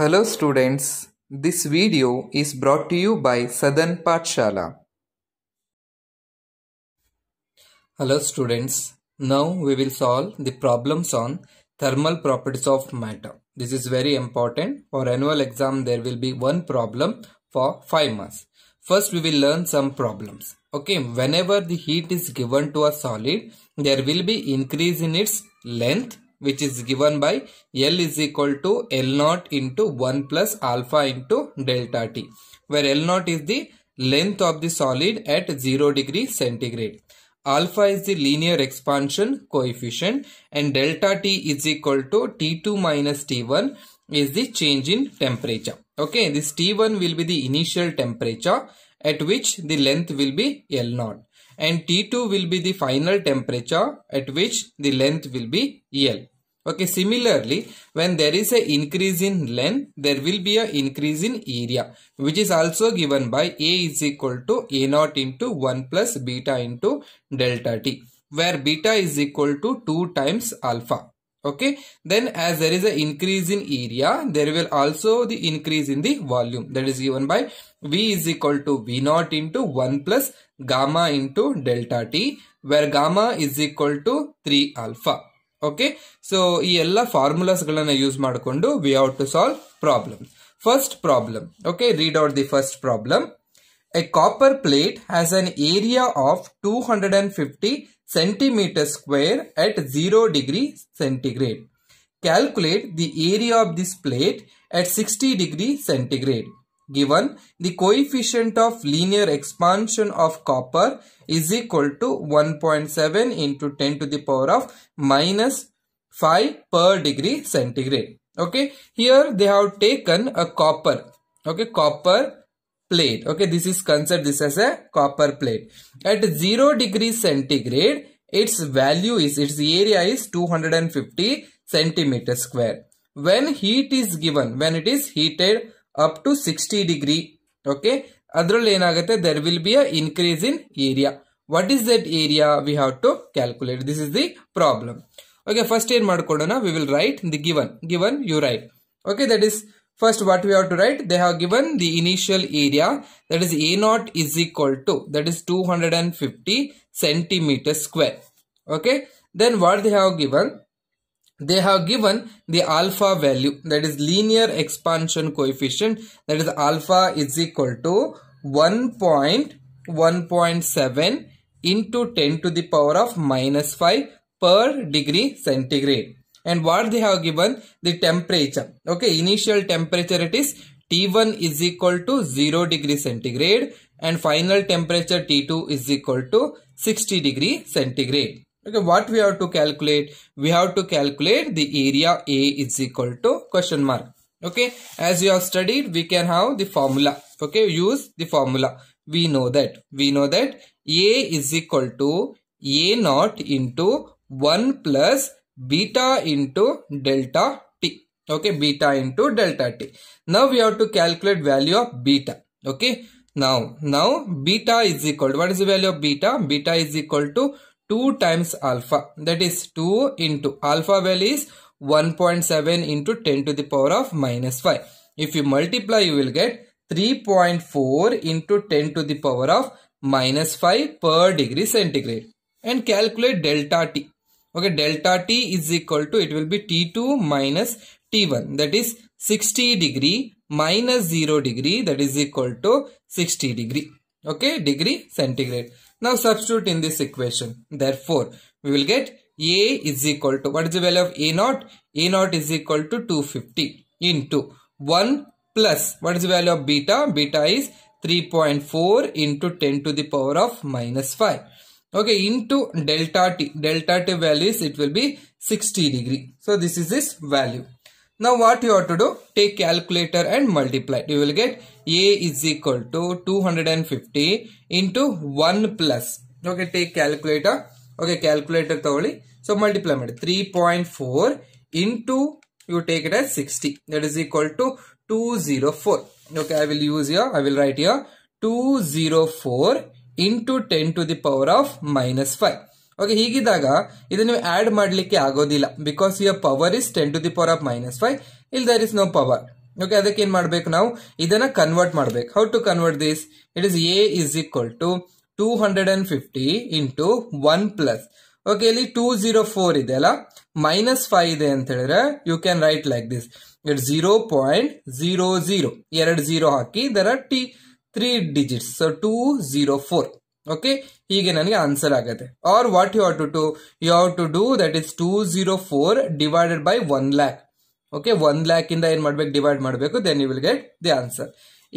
Hello students, this video is brought to you by Southern Pathshala. Hello students, now we will solve the problems on thermal properties of matter. This is very important. For annual exam there will be one problem for 5 marks. First we will learn some problems. Okay, whenever the heat is given to a solid, there will be increase in its length which is given by L is equal to L naught into 1 plus alpha into delta T where L naught is the length of the solid at 0 degree centigrade. Alpha is the linear expansion coefficient and delta T is equal to T2 minus T1 is the change in temperature. Okay, this T1 will be the initial temperature at which the length will be L naught and T2 will be the final temperature at which the length will be L. Okay, similarly, when there is a increase in length, there will be a increase in area, which is also given by A is equal to A naught into 1 plus beta into delta t, where beta is equal to 2 times alpha. Okay, then as there is an increase in area, there will also the increase in the volume that is given by V is equal to V naught into 1 plus gamma into delta t, where gamma is equal to 3 alpha. Okay, so all formulas use madkondu, we have to solve problem. First problem, okay, read out the first problem. A copper plate has an area of 250 centimeter square at 0 degree centigrade. Calculate the area of this plate at 60 degree centigrade given the coefficient of linear expansion of copper is equal to 1.7 into 10 to the power of minus 5 per degree centigrade. Okay, here they have taken a copper, okay, copper plate. Okay, this is considered this as a copper plate. At 0 degree centigrade, its value is, its area is 250 centimeter square. When heat is given, when it is heated up to 60 degree. Okay. There will be a increase in area. What is that area we have to calculate? This is the problem. Okay, first we will write the given. Given, you write. Okay, that is first what we have to write. They have given the initial area. That is naught is equal to, that is 250 centimeter square. Okay, then what they have given? they have given the alpha value that is linear expansion coefficient that is alpha is equal to 1.1.7 into 10 to the power of minus 5 per degree centigrade and what they have given the temperature okay initial temperature it is T1 is equal to 0 degree centigrade and final temperature T2 is equal to 60 degree centigrade okay what we have to calculate we have to calculate the area a is equal to question mark okay as you have studied we can have the formula okay use the formula we know that we know that a is equal to a naught into 1 plus beta into delta t okay beta into delta t now we have to calculate value of beta okay now now beta is equal to what is the value of beta beta is equal to 2 times alpha. That is 2 into alpha value is 1.7 into 10 to the power of minus 5. If you multiply, you will get 3.4 into 10 to the power of minus 5 per degree centigrade. And calculate delta T. Okay, delta T is equal to, it will be T2 minus T1. That is 60 degree minus 0 degree that is equal to 60 degree. Okay, degree centigrade. Now substitute in this equation. Therefore, we will get A is equal to, what is the value of A naught? A naught is equal to 250 into 1 plus, what is the value of beta? Beta is 3.4 into 10 to the power of minus 5. Okay, into delta t. Delta t values, it will be 60 degree. So this is this value. Now what you have to do? Take calculator and multiply. You will get A is equal to 250 into 1 plus. Okay, take calculator. Okay, calculator So multiply 3.4 into you take it as 60. That is equal to 204. Okay, I will use here. I will write here 204 into 10 to the power of minus 5. Okay ಹೀಗಿದ್ದಾಗ ಇದು ನೀವು add ಮಾಡಲಿಕ್ಕೆ ಆಗೋದಿಲ್ಲ because your power is ten to the power of minus five ಇಲ್ there is no power okay ಅದಕ್ಕೆ ಏನ್ ಮಾಡ್ಬೇಕು ನಾವು ಇದನ್ನ ಕನ್ವರ್ಟ್ ಮಾಡ್ಬೇಕು how to convert this it is A is equal to two hundred and fifty into one plus okay ಇಲ್ಲಿ two zero four ಇದೆ ಅಲ್ಲ ಮೈನಸ್ ಫೈವ್ ಇದೆ ಅಂತ ಹೇಳಿದ್ರೆ you can write like this it zero point zero zero ಎರಡು zero ಹಾಕಿ there are ಟಿ three digits so two zero four okay ಹೀಗೆ ನನಗೆ ಆನ್ಸರ್ ಆಗುತ್ತೆ are what you are to to you are to do that is two zero four divided by one lakh okay one lakh ಇಂದ ಏನ್ ಮಾಡ್ಬೇಕು divide ಮಾಡಬೇಕು then you will get the answer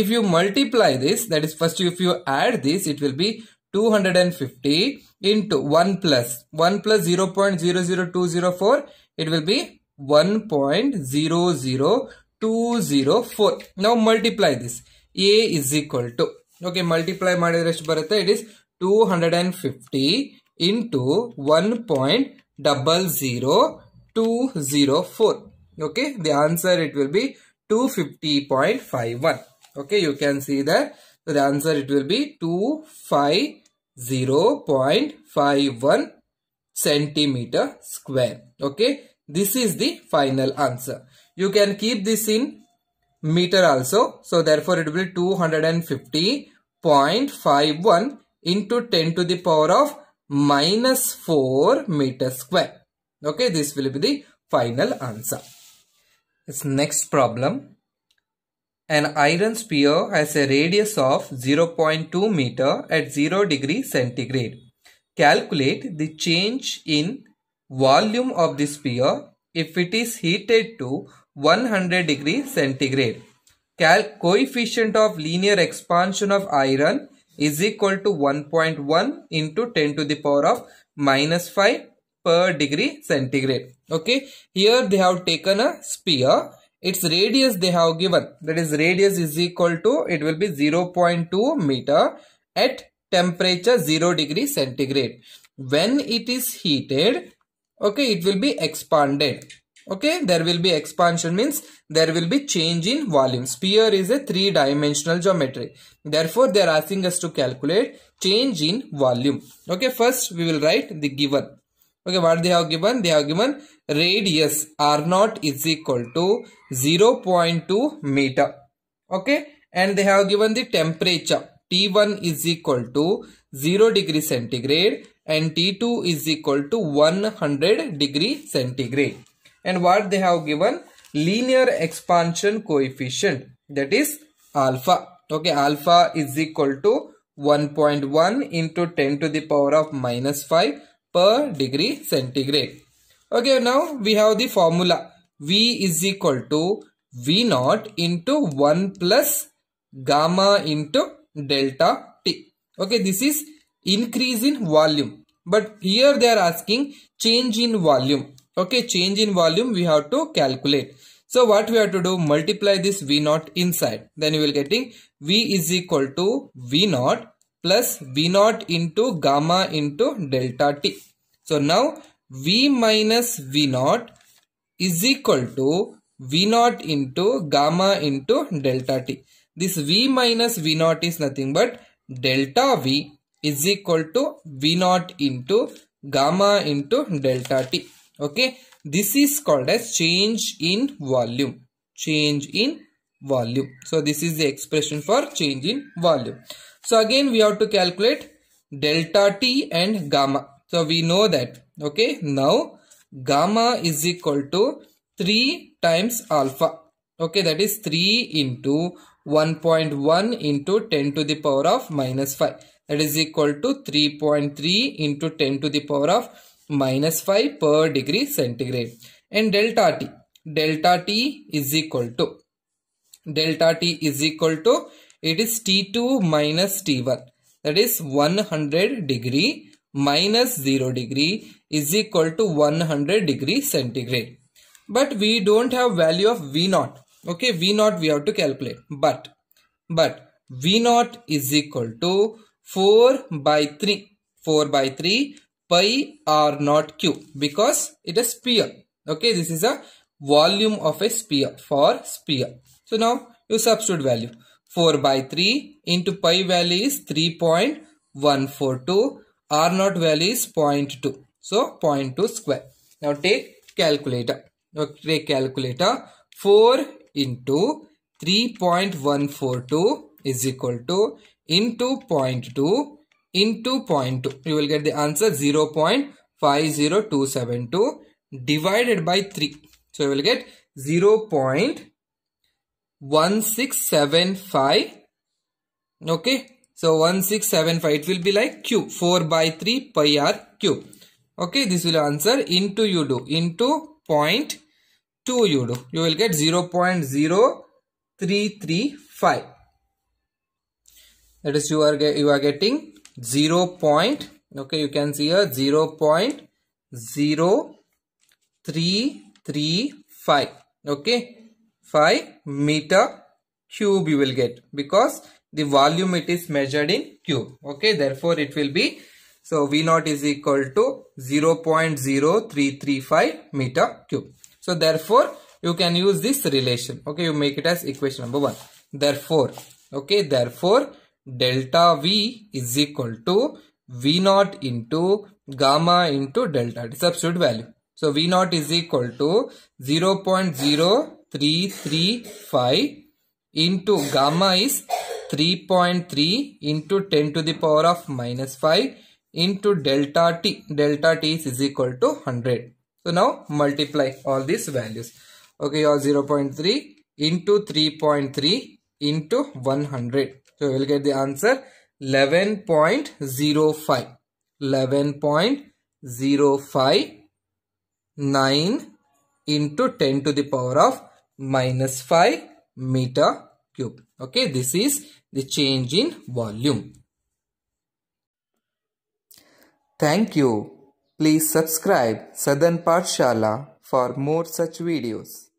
if you multiply this that is first if you add this it will be two hundred and fifty into one plus one plus zero point zero zero two zero four it will be one point zero zero two zero four ನಾವು multiply this A is equal to Okay, multiply. ಮಾಡಿದ್ರೆ ಎಷ್ಟು ಬರುತ್ತೆ it is two hundred and fifty into one point double zero two zero four So the answer it will be 250.51 centimeter square. Okay. This is the final answer. You can keep this in meter also. So therefore it will be 250 0.51 into 10 to the power of minus 4 meter square. Okay, this will be the final answer. This next problem. An iron spear has a radius of 0.2 meter at 0 degree centigrade. Calculate the change in volume of the spear if it is heated to 100 degree centigrade Cal coefficient of linear expansion of iron is equal to 1.1 into 10 to the power of minus 5 per degree centigrade. Okay. Here they have taken a sphere. Its radius they have given. That is radius is equal to it will be 0.2 meter at temperature 0 degree centigrade. When it is heated, okay, it will be expanded okay there will be expansion means there will be change in volume sphere is a three dimensional geometry therefore they are asking us to calculate change in volume okay first we will write the given okay what they have given they have given radius r naught is equal to 0 0.2 meter okay and they have given the temperature T1 is equal to 0 degree centigrade and T2 is equal to 100 degree centigrade and what they have given linear expansion coefficient that is alpha okay alpha is equal to 1.1 into 10 to the power of minus 5 per degree centigrade okay now we have the formula v is equal to v naught into 1 plus gamma into delta t okay this is increase in volume but here they are asking change in volume okay change in volume we have to calculate so what we have to do multiply this v naught inside then you will getting v is equal to v naught plus v naught into gamma into delta t so now v minus v naught is equal to v naught into gamma into delta t this v minus v naught is nothing but delta v is equal to v naught into gamma into delta t Okay. This is called as change in volume. Change in volume. So this is the expression for change in volume. So again we have to calculate delta T and gamma. So we know that. Okay. Now gamma is equal to 3 times alpha. Okay. That is 3 into 1.1 into 10 to the power of minus 5. That is equal to 3.3 into 10 to the power of minus 5 per degree centigrade and delta T. Delta T is equal to delta T is equal to it is T2 minus T1 that is 100 degree minus 0 degree is equal to 100 degree centigrade. But we don't have value of V0. Okay, V0 we have to calculate. But, but V0 is equal to 4 by 3. 4 by 3 pi r naught q because it is sphere. Okay, this is a volume of a sphere for sphere. So now you substitute value. 4 by 3 into pi value is 3.142. R naught value is 0.2. So 0.2 square. Now take calculator. Now take calculator. 4 into 3.142 is equal to into 0.2 into 0.2 you will get the answer 0 0.50272 divided by 3 so you will get 0 0.1675 okay so 1675 it will be like cube 4 by 3 pi r cube okay this will answer into you do into 0.2 you do you will get 0 0.0335 that is you are you are getting 0 point okay you can see here 0 0.0335 okay 5 meter cube you will get because the volume it is measured in cube okay therefore it will be so v naught is equal to 0 0.0335 meter cube so therefore you can use this relation okay you make it as equation number 1 therefore okay therefore delta V is equal to V naught into gamma into delta t substitute value. So V naught is equal to 0 0.0335 into gamma is 3.3 into 10 to the power of minus 5 into delta t. Delta t is equal to 100. So now multiply all these values. Okay, or 0.3 into 3.3 into 100. So we will get the answer 11.05. 11.059 into 10 to the power of minus 5 meter cube. Okay, this is the change in volume. Thank you. Please subscribe Southern Parshala for more such videos.